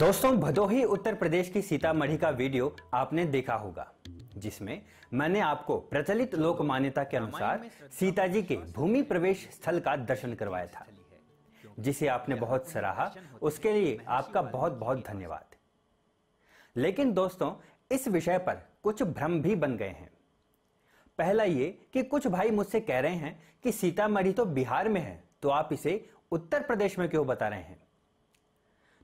दोस्तों भदोही उत्तर प्रदेश की सीतामढ़ी का वीडियो आपने देखा होगा जिसमें मैंने आपको प्रचलित लोक मान्यता के अनुसार सीता जी के भूमि प्रवेश स्थल का दर्शन करवाया था जिसे आपने बहुत सराहा उसके लिए आपका बहुत बहुत धन्यवाद लेकिन दोस्तों इस विषय पर कुछ भ्रम भी बन गए हैं पहला ये कि कुछ भाई मुझसे कह रहे हैं कि सीतामढ़ी तो बिहार में है तो आप इसे उत्तर प्रदेश में क्यों बता रहे हैं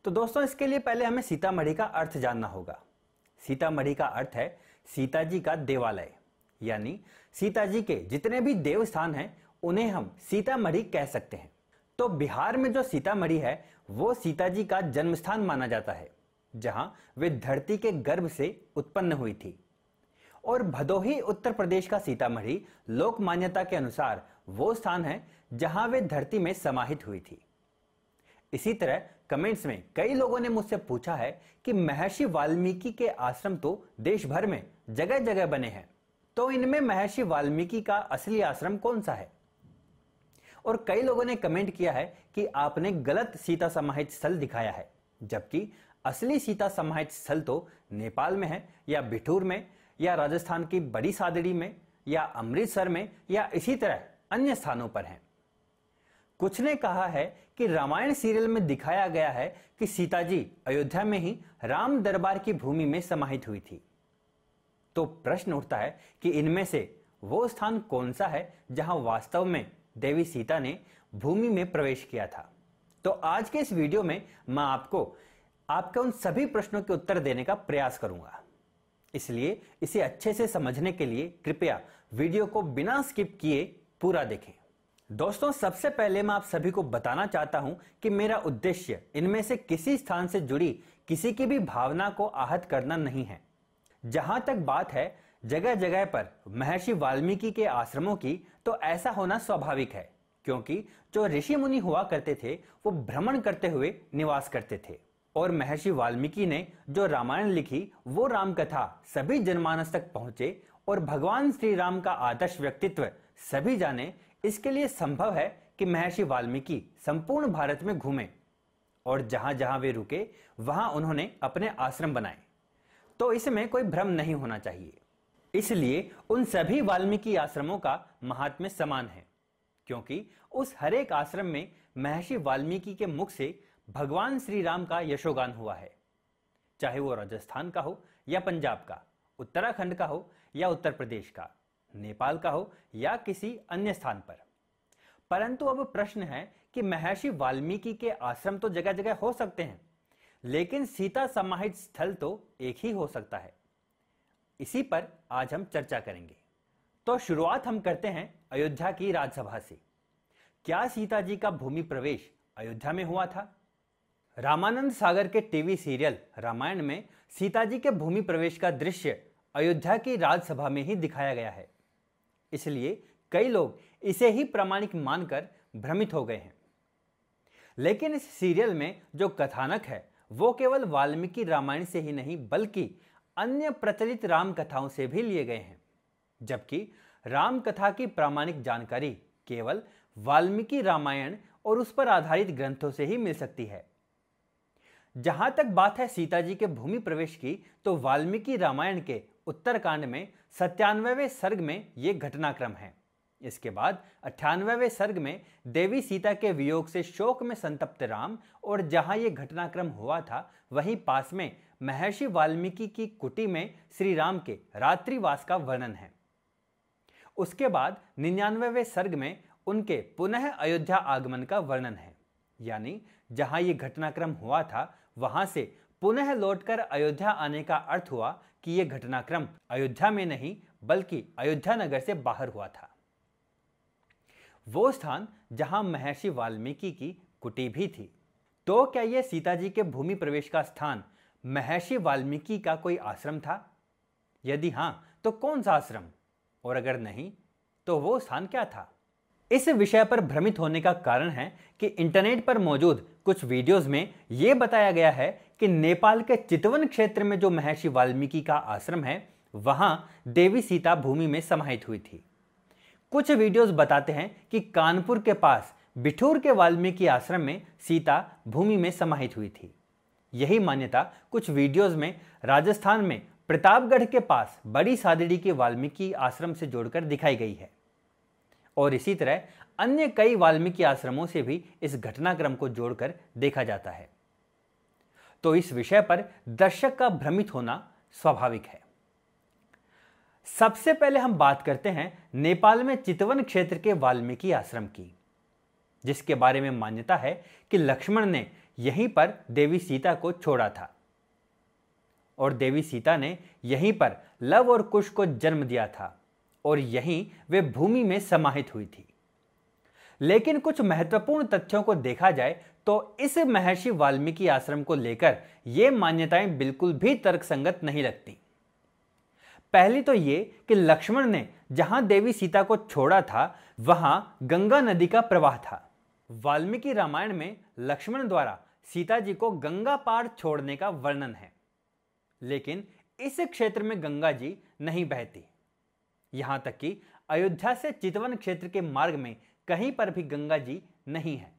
तो दोस्तों इसके लिए पहले हमें सीतामढ़ी का अर्थ जानना होगा सीतामढ़ी का अर्थ है सीता जी का देवालय यानी सीता जी के जितने भी देव स्थान हैं उन्हें हम सीतामढ़ी कह सकते हैं तो बिहार में जो सीतामढ़ी है वो सीता जी का जन्म स्थान माना जाता है जहां वे धरती के गर्भ से उत्पन्न हुई थी और भदोही उत्तर प्रदेश का सीतामढ़ी लोक मान्यता के अनुसार वो स्थान है जहां वे धरती में समाहित हुई थी इसी तरह कमेंट्स में कई लोगों ने मुझसे पूछा है कि महर्षि वाल्मीकि के आश्रम तो देश भर में जगह जगह बने हैं तो इनमें महर्षि वाल्मीकि का असली आश्रम कौन सा है और कई लोगों ने कमेंट किया है कि आपने गलत सीता समाहित स्थल दिखाया है जबकि असली सीता समाहित स्थल तो नेपाल में है या बिठूर में या राजस्थान की बड़ी सादड़ी में या अमृतसर में या इसी तरह अन्य स्थानों पर हैं कुछ ने कहा है कि रामायण सीरियल में दिखाया गया है कि सीता जी अयोध्या में ही राम दरबार की भूमि में समाहित हुई थी तो प्रश्न उठता है कि इनमें से वो स्थान कौन सा है जहां वास्तव में देवी सीता ने भूमि में प्रवेश किया था तो आज के इस वीडियो में मैं आपको आपके उन सभी प्रश्नों के उत्तर देने का प्रयास करूंगा इसलिए इसे अच्छे से समझने के लिए कृपया वीडियो को बिना स्किप किए पूरा देखें दोस्तों सबसे पहले मैं आप सभी को बताना चाहता हूं कि मेरा उद्देश्य इनमें से किसी स्थान से जुड़ी किसी की भी भावना को आहत करना नहीं है जहां तक बात है जगह जगह पर महर्षि वाल्मीकि के आश्रमों की तो ऐसा होना स्वाभाविक है क्योंकि जो ऋषि मुनि हुआ करते थे वो भ्रमण करते हुए निवास करते थे और महर्षि वाल्मीकि ने जो रामायण लिखी वो रामकथा सभी जनमानस तक पहुंचे और भगवान श्री राम का आदर्श व्यक्तित्व सभी जाने इसके लिए संभव है कि महर्षि वाल्मीकि संपूर्ण भारत में घूमे और जहां जहां वे रुके वहां उन्होंने अपने आश्रम बनाए तो इसमें कोई भ्रम नहीं होना चाहिए इसलिए उन सभी वाल्मीकि आश्रमों का महात्म्य समान है क्योंकि उस हरेक आश्रम में महर्षि वाल्मीकि के मुख से भगवान श्री राम का यशोगान हुआ है चाहे वो राजस्थान का हो या पंजाब का उत्तराखंड का हो या उत्तर प्रदेश का नेपाल का हो या किसी अन्य स्थान पर परंतु अब प्रश्न है कि महर्षि वाल्मीकि के आश्रम तो जगह जगह हो सकते हैं लेकिन सीता समाहित स्थल तो एक ही हो सकता है इसी पर आज हम चर्चा करेंगे तो शुरुआत हम करते हैं अयोध्या की राज्यसभा से क्या सीता जी का भूमि प्रवेश अयोध्या में हुआ था रामानंद सागर के टीवी सीरियल रामायण में सीता जी के भूमि प्रवेश का दृश्य अयोध्या की राज्यसभा में ही दिखाया गया है इसलिए कई लोग इसे ही प्रामाणिक मानकर भ्रमित हो गए हैं लेकिन इस सीरियल में जो कथानक है वो केवल वाल्मीकि रामायण से ही नहीं बल्कि अन्य प्रचलित राम कथाओं से भी लिए गए हैं जबकि राम कथा की प्रामाणिक जानकारी केवल वाल्मीकि रामायण और उस पर आधारित ग्रंथों से ही मिल सकती है जहां तक बात है सीता जी के भूमि प्रवेश की तो वाल्मीकि रामायण के उत्तरकांड में सत्तानवेवें सर्ग में ये घटनाक्रम है इसके बाद अट्ठानवेवें सर्ग में देवी सीता के वियोग से शोक में संतप्त राम और जहां ये घटनाक्रम हुआ था वहीं पास में महर्षि वाल्मीकि की कुटी में श्री राम के रात्रिवास का वर्णन है उसके बाद निन्यानवेवें सर्ग में उनके पुनः अयोध्या आगमन का वर्णन है यानी जहां ये घटनाक्रम हुआ था वहां से पुनः लौटकर अयोध्या आने का अर्थ हुआ कि यह घटनाक्रम अयोध्या में नहीं बल्कि अयोध्या नगर से बाहर हुआ था वो स्थान जहां महर्षि वाल्मीकि की कुटी भी थी तो क्या यह सीता जी के भूमि प्रवेश का स्थान महर्षि वाल्मीकि का कोई आश्रम था यदि हां तो कौन सा आश्रम और अगर नहीं तो वो स्थान क्या था इस विषय पर भ्रमित होने का कारण है कि इंटरनेट पर मौजूद कुछ वीडियोस में ये बताया गया है कि नेपाल के चितवन क्षेत्र में जो महर्षि वाल्मीकि का आश्रम है वहाँ देवी सीता भूमि में समाहित हुई थी कुछ वीडियोस बताते हैं कि कानपुर के पास बिठूर के वाल्मीकि आश्रम में सीता भूमि में समाहित हुई थी यही मान्यता कुछ वीडियोस में राजस्थान में प्रतापगढ़ के पास बड़ी सादड़ी के वाल्मीकि आश्रम से जोड़कर दिखाई गई है और इसी तरह अन्य कई वाल्मीकि आश्रमों से भी इस घटनाक्रम को जोड़कर देखा जाता है तो इस विषय पर दर्शक का भ्रमित होना स्वाभाविक है सबसे पहले हम बात करते हैं नेपाल में चितवन क्षेत्र के वाल्मीकि आश्रम की जिसके बारे में मान्यता है कि लक्ष्मण ने यहीं पर देवी सीता को छोड़ा था और देवी सीता ने यहीं पर लव और कुश को जन्म दिया था और यहीं वे भूमि में समाहित हुई थी लेकिन कुछ महत्वपूर्ण तथ्यों को देखा जाए तो इस महर्षि वाल्मीकि आश्रम को लेकर ये मान्यताएं बिल्कुल भी तर्कसंगत नहीं लगती पहली तो ये कि लक्ष्मण ने जहां देवी सीता को छोड़ा था वहां गंगा नदी का प्रवाह था वाल्मीकि रामायण में लक्ष्मण द्वारा सीता जी को गंगा पार छोड़ने का वर्णन है लेकिन इस क्षेत्र में गंगा जी नहीं बहती यहाँ तक कि अयोध्या से चितवन क्षेत्र के मार्ग में कहीं पर भी गंगा जी नहीं है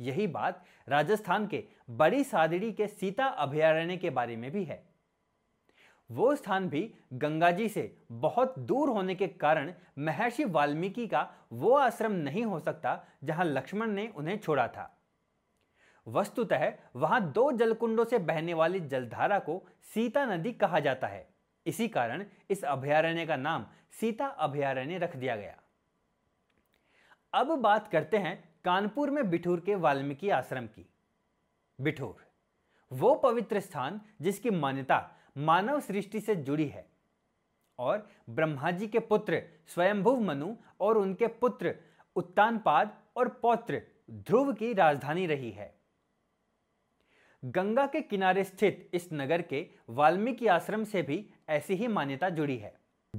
यही बात राजस्थान के बड़ी सादड़ी के सीता अभयारण्य के बारे में भी है वो स्थान भी गंगा जी से बहुत दूर होने के कारण महर्षि वाल्मीकि का वो आश्रम नहीं हो सकता जहां लक्ष्मण ने उन्हें छोड़ा था वस्तुतः वहां दो जलकुंडों से बहने वाली जलधारा को सीता नदी कहा जाता है इसी कारण इस अभयारण्य का नाम सीता अभयारण्य रख दिया गया अब बात करते हैं कानपुर में बिठूर के वाल्मीकि आश्रम की बिठूर वो पवित्र स्थान जिसकी मान्यता मानव सृष्टि से जुड़ी है और ब्रह्मा जी के पुत्र स्वयंभुव मनु और उनके पुत्र उत्तानपाद और पौत्र ध्रुव की राजधानी रही है गंगा के किनारे स्थित इस नगर के वाल्मीकि आश्रम से भी ऐसी ही मान्यता जुड़ी है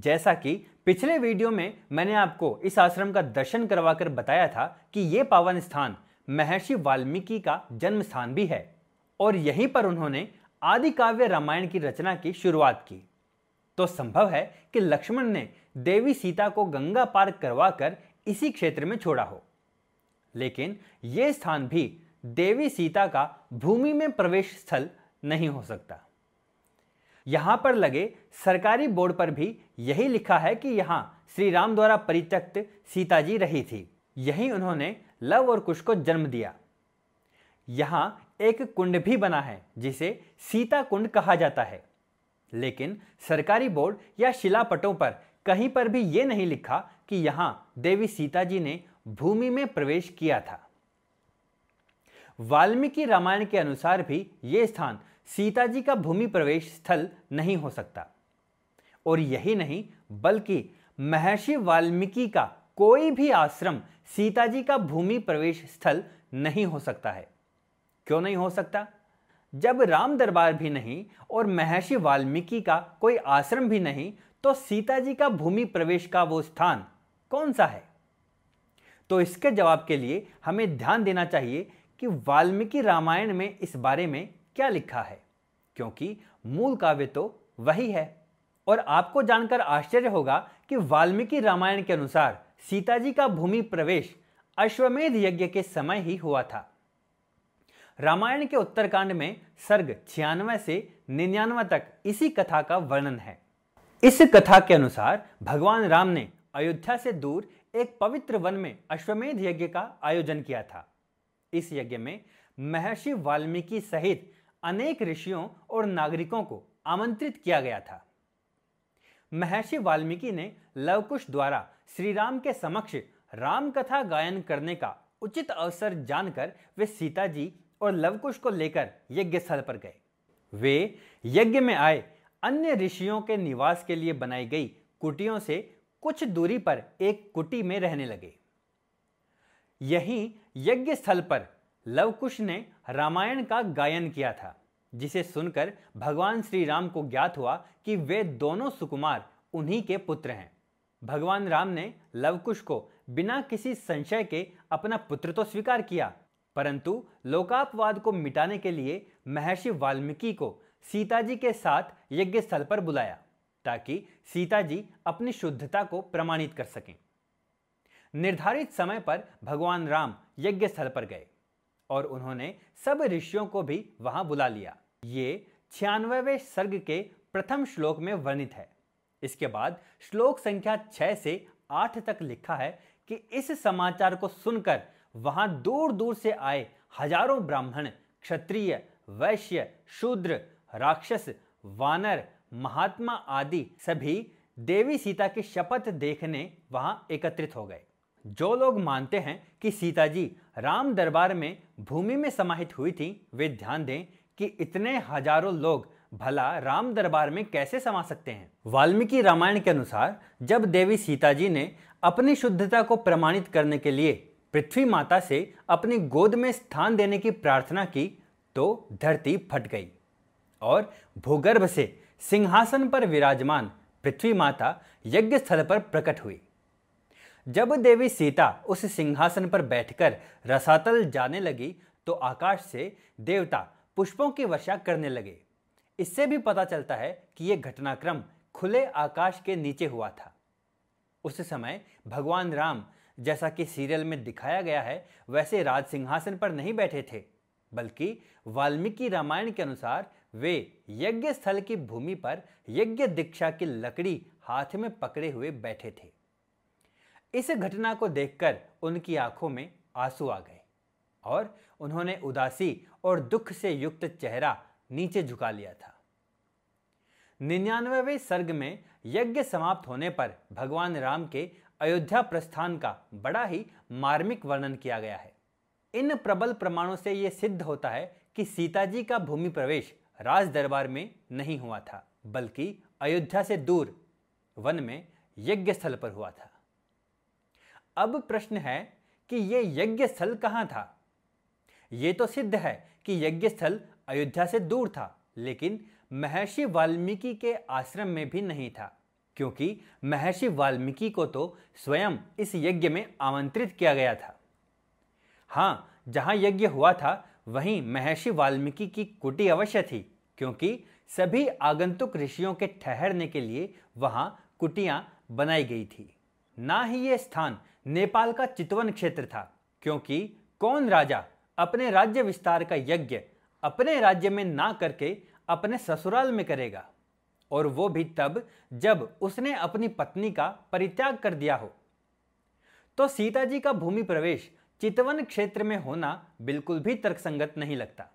जैसा कि पिछले वीडियो में मैंने आपको इस आश्रम का दर्शन करवाकर बताया था कि ये पावन स्थान महर्षि वाल्मीकि का जन्म स्थान भी है और यहीं पर उन्होंने आदि काव्य रामायण की रचना की शुरुआत की तो संभव है कि लक्ष्मण ने देवी सीता को गंगा पार करवाकर इसी क्षेत्र में छोड़ा हो लेकिन यह स्थान भी देवी सीता का भूमि में प्रवेश स्थल नहीं हो सकता यहाँ पर लगे सरकारी बोर्ड पर भी यही लिखा है कि यहाँ श्री राम द्वारा परित्यक्त सीताजी रही थी यहीं उन्होंने लव और कुश को जन्म दिया यहाँ एक कुंड भी बना है जिसे सीता कुंड कहा जाता है लेकिन सरकारी बोर्ड या शिलापटों पर कहीं पर भी ये नहीं लिखा कि यहाँ देवी सीता जी ने भूमि में प्रवेश किया था वाल्मीकि रामायण के अनुसार भी ये स्थान सीता जी का भूमि प्रवेश स्थल नहीं हो सकता और यही नहीं बल्कि महर्षि वाल्मीकि का कोई भी आश्रम सीता जी का भूमि प्रवेश स्थल नहीं हो सकता है क्यों नहीं हो सकता जब राम दरबार भी नहीं और महर्षि वाल्मीकि का कोई आश्रम भी नहीं तो सीता जी का भूमि प्रवेश का वो स्थान कौन सा है तो इसके जवाब के लिए हमें ध्यान देना चाहिए कि वाल्मीकि रामायण में इस बारे में क्या लिखा है क्योंकि मूल काव्य तो वही है और आपको जानकर आश्चर्य होगा कि वाल्मीकि रामायण के अनुसार सीता जी का भूमि प्रवेश अश्वमेध यज्ञ के समय ही हुआ था रामायण के उत्तरकांड में सर्ग छियानवे से निन्यानवे तक इसी कथा का वर्णन है इस कथा के अनुसार भगवान राम ने अयोध्या से दूर एक पवित्र वन में अश्वमेध यज्ञ का आयोजन किया था इस यज्ञ में महर्षि वाल्मीकि सहित अनेक ऋषियों और नागरिकों को आमंत्रित किया गया था महर्षि वाल्मीकि ने लवकुश द्वारा श्रीराम के समक्ष रामकथा गायन करने का उचित अवसर जानकर वे सीता जी और लवकुश को लेकर यज्ञ स्थल पर गए वे यज्ञ में आए अन्य ऋषियों के निवास के लिए बनाई गई कुटियों से कुछ दूरी पर एक कुटी में रहने लगे यही यज्ञ स्थल पर लवकुश ने रामायण का गायन किया था जिसे सुनकर भगवान श्री राम को ज्ञात हुआ कि वे दोनों सुकुमार उन्हीं के पुत्र हैं भगवान राम ने लवकुश को बिना किसी संशय के अपना पुत्र तो स्वीकार किया परंतु लोकापवाद को मिटाने के लिए महर्षि वाल्मीकि को सीता जी के साथ यज्ञ स्थल पर बुलाया ताकि सीता जी अपनी शुद्धता को प्रमाणित कर सकें निर्धारित समय पर भगवान राम यज्ञ स्थल पर गए और उन्होंने सब ऋषियों को भी वहां बुला लिया ये छियानवे सर्ग के प्रथम श्लोक में वर्णित है इसके बाद श्लोक संख्या छह से आठ तक लिखा है कि इस समाचार को सुनकर वहां दूर दूर से आए हजारों ब्राह्मण क्षत्रिय वैश्य शूद्र राक्षस वानर महात्मा आदि सभी देवी सीता की शपथ देखने वहां एकत्रित हो गए जो लोग मानते हैं कि सीता जी राम दरबार में भूमि में समाहित हुई थी वे ध्यान दें कि इतने हजारों लोग भला राम दरबार में कैसे समा सकते हैं वाल्मीकि रामायण के अनुसार जब देवी सीता जी ने अपनी शुद्धता को प्रमाणित करने के लिए पृथ्वी माता से अपनी गोद में स्थान देने की प्रार्थना की तो धरती फट गई और भूगर्भ से सिंहासन पर विराजमान पृथ्वी माता यज्ञ स्थल पर प्रकट हुई जब देवी सीता उस सिंहासन पर बैठकर रसातल जाने लगी तो आकाश से देवता पुष्पों की वर्षा करने लगे इससे भी पता चलता है कि यह घटनाक्रम खुले आकाश के नीचे हुआ था उस समय भगवान राम जैसा कि सीरियल में दिखाया गया है वैसे राज सिंहासन पर नहीं बैठे थे बल्कि वाल्मीकि रामायण के अनुसार वे यज्ञ स्थल की भूमि पर यज्ञ दीक्षा की लकड़ी हाथ में पकड़े हुए बैठे थे इस घटना को देखकर उनकी आंखों में आंसू आ गए और उन्होंने उदासी और दुख से युक्त चेहरा नीचे झुका लिया था निन्यानवे सर्ग में यज्ञ समाप्त होने पर भगवान राम के अयोध्या प्रस्थान का बड़ा ही मार्मिक वर्णन किया गया है इन प्रबल प्रमाणों से यह सिद्ध होता है कि सीता जी का भूमि प्रवेश राज दरबार में नहीं हुआ था बल्कि अयोध्या से दूर वन में यज्ञ स्थल पर हुआ था अब प्रश्न है कि ये यज्ञ स्थल कहाँ था ये तो सिद्ध है कि यज्ञ स्थल अयोध्या से दूर था लेकिन महर्षि वाल्मीकि के आश्रम में भी नहीं था क्योंकि महर्षि वाल्मीकि को तो स्वयं इस यज्ञ में आमंत्रित किया गया था हाँ जहाँ यज्ञ हुआ था वहीं महर्षि वाल्मीकि की कुटी अवश्य थी क्योंकि सभी आगंतुक ऋषियों के ठहरने के लिए वहाँ कुटियाँ बनाई गई थी ना ही यह स्थान नेपाल का चितवन क्षेत्र था क्योंकि कौन राजा अपने राज्य विस्तार का यज्ञ अपने राज्य में ना करके अपने ससुराल में करेगा और वो भी तब जब उसने अपनी पत्नी का परित्याग कर दिया हो तो सीता जी का भूमि प्रवेश चितवन क्षेत्र में होना बिल्कुल भी तर्कसंगत नहीं लगता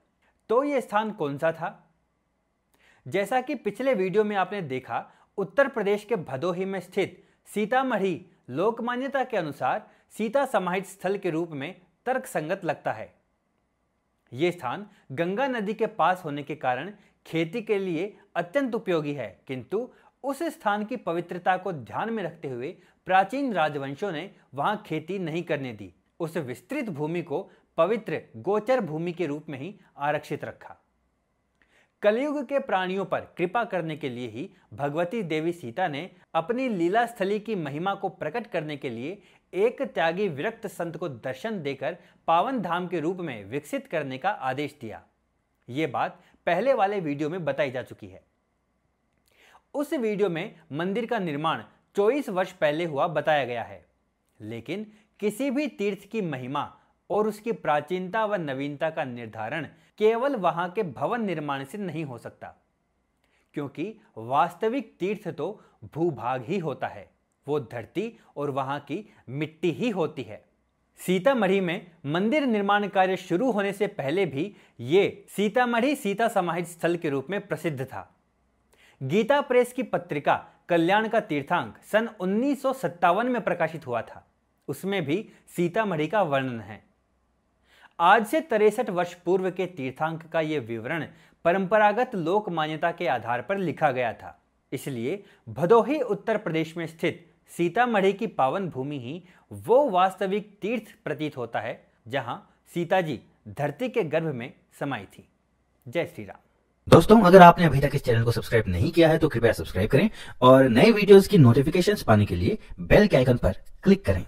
तो ये स्थान कौन सा था जैसा कि पिछले वीडियो में आपने देखा उत्तर प्रदेश के भदोही में स्थित सीतामढ़ी लोक मान्यता के अनुसार सीता समाहित स्थल के रूप में तर्क संगत लगता है ये स्थान गंगा नदी के पास होने के कारण खेती के लिए अत्यंत उपयोगी है किंतु उस स्थान की पवित्रता को ध्यान में रखते हुए प्राचीन राजवंशों ने वहां खेती नहीं करने दी उस विस्तृत भूमि को पवित्र गोचर भूमि के रूप में ही आरक्षित रखा कलयुग के प्राणियों पर कृपा करने के लिए ही भगवती देवी सीता ने अपनी लीला स्थली की महिमा को प्रकट करने के लिए एक त्यागी विरक्त संत को दर्शन देकर पावन धाम के रूप में विकसित करने का आदेश दिया ये बात पहले वाले वीडियो में बताई जा चुकी है उस वीडियो में मंदिर का निर्माण 24 वर्ष पहले हुआ बताया गया है लेकिन किसी भी तीर्थ की महिमा और उसकी प्राचीनता व नवीनता का निर्धारण केवल वहां के भवन निर्माण से नहीं हो सकता क्योंकि वास्तविक तीर्थ तो भूभाग ही होता है वो धरती और वहां की मिट्टी ही होती है सीतामढ़ी में मंदिर निर्माण कार्य शुरू होने से पहले भी ये सीतामढ़ी सीता समाहित स्थल के रूप में प्रसिद्ध था गीता प्रेस की पत्रिका कल्याण का तीर्थांक सन उन्नीस में प्रकाशित हुआ था उसमें भी सीतामढ़ी का वर्णन है आज से तिरसठ वर्ष पूर्व के तीर्थांक का यह विवरण परंपरागत लोक मान्यता के आधार पर लिखा गया था इसलिए भदोही उत्तर प्रदेश में स्थित सीतामढ़ी की पावन भूमि ही वो वास्तविक तीर्थ प्रतीत होता है जहां सीता जी धरती के गर्भ में समाई थी जय श्री राम दोस्तों अगर आपने अभी तक इस चैनल को सब्सक्राइब नहीं किया है तो कृपया सब्सक्राइब करें और नए वीडियोस की नोटिफिकेशंस पाने के लिए बेल के आइकन पर क्लिक करें